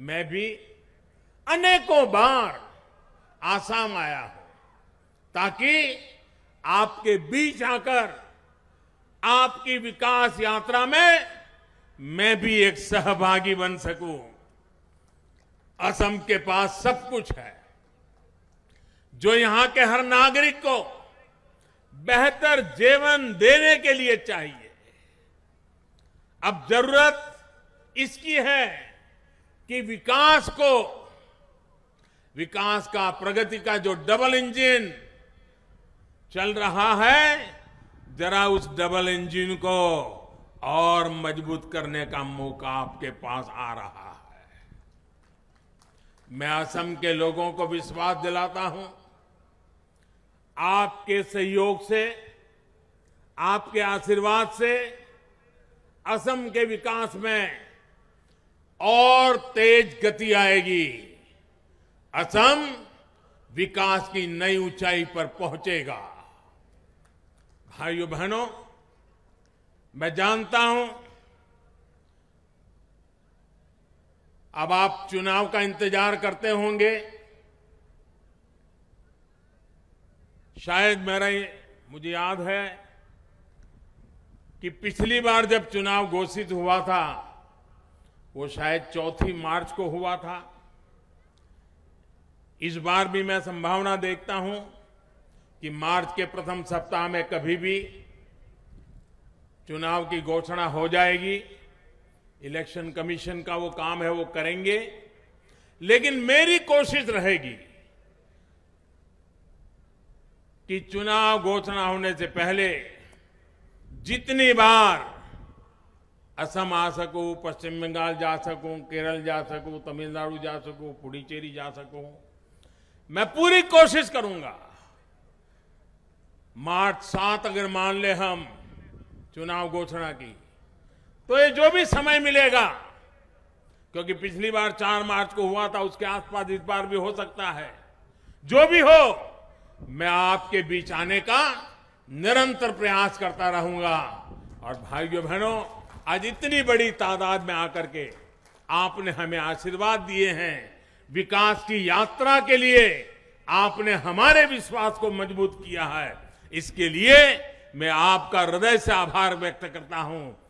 मैं भी अनेकों बार आसाम आया हूं ताकि आपके बीच आकर आपकी विकास यात्रा में मैं भी एक सहभागी बन सकूं असम के पास सब कुछ है जो यहां के हर नागरिक को बेहतर जीवन देने के लिए चाहिए अब जरूरत इसकी है कि विकास को विकास का प्रगति का जो डबल इंजन चल रहा है जरा उस डबल इंजन को और मजबूत करने का मौका आपके पास आ रहा है मैं असम के लोगों को विश्वास दिलाता हूं आपके सहयोग से आपके आशीर्वाद से असम के विकास में और तेज गति आएगी असम विकास की नई ऊंचाई पर पहुंचेगा भाइयों बहनों मैं जानता हूं अब आप चुनाव का इंतजार करते होंगे शायद मेरा मुझे याद है कि पिछली बार जब चुनाव घोषित हुआ था वो शायद चौथी मार्च को हुआ था इस बार भी मैं संभावना देखता हूं कि मार्च के प्रथम सप्ताह में कभी भी चुनाव की घोषणा हो जाएगी इलेक्शन कमीशन का वो काम है वो करेंगे लेकिन मेरी कोशिश रहेगी कि चुनाव घोषणा होने से पहले जितनी बार असम आ सकूं पश्चिम बंगाल जा सकूं केरल जा सकूं तमिलनाडु जा सकूं पुडुचेरी जा सकूं मैं पूरी कोशिश करूंगा मार्च सात अगर मान ले हम चुनाव घोषणा की तो ये जो भी समय मिलेगा क्योंकि पिछली बार चार मार्च को हुआ था उसके आसपास इस बार भी हो सकता है जो भी हो मैं आपके बीच आने का निरंतर प्रयास करता रहूंगा और भाइयों बहनों आज इतनी बड़ी तादाद में आकर के आपने हमें आशीर्वाद दिए हैं विकास की यात्रा के लिए आपने हमारे विश्वास को मजबूत किया है इसके लिए मैं आपका हृदय से आभार व्यक्त करता हूं